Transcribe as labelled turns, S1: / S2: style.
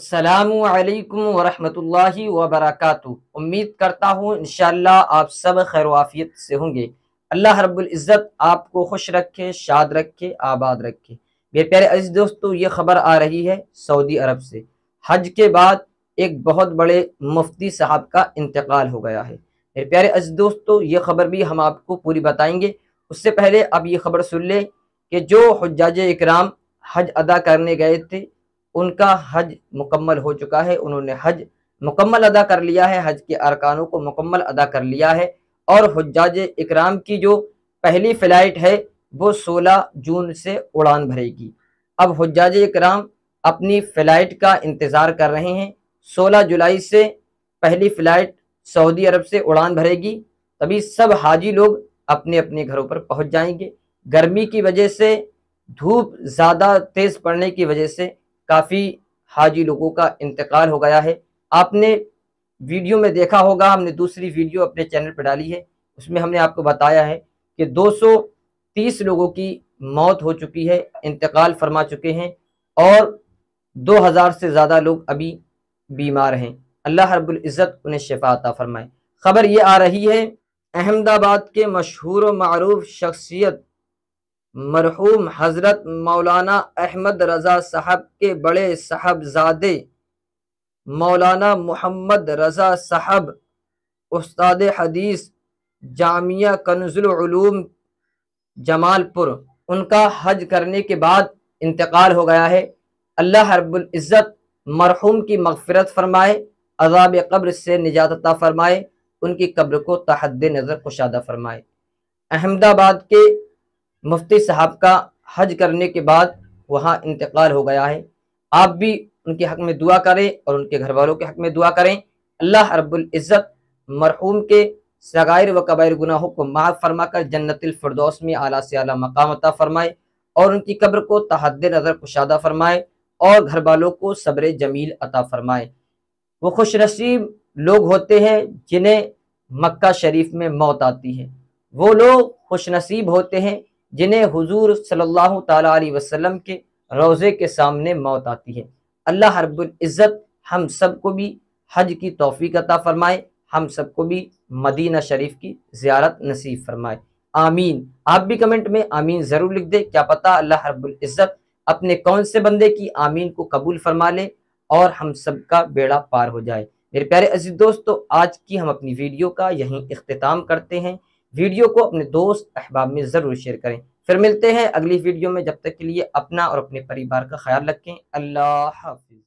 S1: असलकम वरहमतुल्लाहि वबरकातु उम्मीद करता हूँ इन आप सब खैर वाफियत से होंगे अल्लाह रब्बुल आपको खुश रखे शाद रखे आबाद रखे मेरे प्यारे अज दोस्तों ये खबर आ रही है सऊदी अरब से हज के बाद एक बहुत बड़े मुफ्ती साहब का इंतकाल हो गया है मेरे प्यारे अज दोस्तों ये खबर भी हम आपको पूरी बताएंगे उससे पहले अब ये खबर सुन लें कि जो हजाज इकराम हज अदा करने गए थे उनका हज मुकम्मल हो चुका है उन्होंने हज मुकम्मल अदा कर लिया है हज के अरकानों को मुकम्मल अदा कर लिया है और हजाज इकराम की जो पहली फ्लाइट है वो 16 जून से उड़ान भरेगी अब हजाज इकराम अपनी फ्लाइट का इंतज़ार कर रहे हैं 16 जुलाई से पहली फ्लाइट सऊदी अरब से उड़ान भरेगी तभी सब हाजी लोग अपने अपने घरों पर पहुंच जाएंगे गर्मी की वजह से धूप ज़्यादा तेज़ पड़ने की वजह से काफ़ी हाजी लोगों का इंतकाल हो गया है आपने वीडियो में देखा होगा हमने दूसरी वीडियो अपने चैनल पर डाली है उसमें हमने आपको बताया है कि 230 लोगों की मौत हो चुकी है इंतकाल फरमा चुके हैं और 2000 से ज़्यादा लोग अभी बीमार हैं अल्लाह रबुल्ज़त इज़्ज़त उन्हें शफाता फरमाए खबर ये आ रही है अहमदाबाद के मशहूर मरूफ शख्सियत मरहूम हज़रत मौलाना अहमद रज़ा साहब के बड़े साहबजादे मौलाना मोहम्मद रज़ा साहब उस्ताद हदीस जामिया कनजुलूम जमालपुर उनका हज करने के बाद इंतकाल हो गया है अल्लाह हरबुल्ज़त मरहूम की मगफरत फरमाए अजाब कब्र से निजातता फरमाए उनकी कब्र को तहद नज़र कुशादा फरमाए अहमदाबाद के मुफ्ती साहब का हज करने के बाद वहाँ इंतकाल हो गया है आप भी उनके हक में दुआ करें और उनके घर वालों के हक में दुआ करें अल्लाह रब्ज़त मरहूम के सगायर व कबायर गुनाहों को माफ़ फरमा कर जन्नतफरदौस में आला से आला मकाम अता फरमाए और उनकी कब्र को तहद नज़र कुशादा फरमाए और घर वालों को सब्र जमील अता फरमाए वो खुश नसीब लोग होते हैं जिन्हें मक्का शरीफ में मौत आती है वो लोग खुश नसीब होते हैं जिन्हें हुजूर सल्लल्लाहु अलैहि वसल्लम के रोज़े के सामने मौत आती है अल्लाह रब्बुल इज़्ज़त हम सबको भी हज की तोफ़ी अता फ़रमाए हम सबको भी मदीना शरीफ की ज़्यारत नसीब फ़रमाए आमीन आप भी कमेंट में आमीन ज़रूर लिख दें क्या पता अल्लाह रब्बुल इज़्ज़त अपने कौन से बंदे की आमीन को कबूल फरमा ले और हम सब का बेड़ा पार हो जाए मेरे प्यारे अजीज दोस्तों आज की हम अपनी वीडियो का यहीं अख्ताम करते हैं वीडियो को अपने दोस्त अहबाब में ज़रूर शेयर करें फिर मिलते हैं अगली वीडियो में जब तक के लिए अपना और अपने परिवार का ख्याल रखें अल्लाह हाफिज़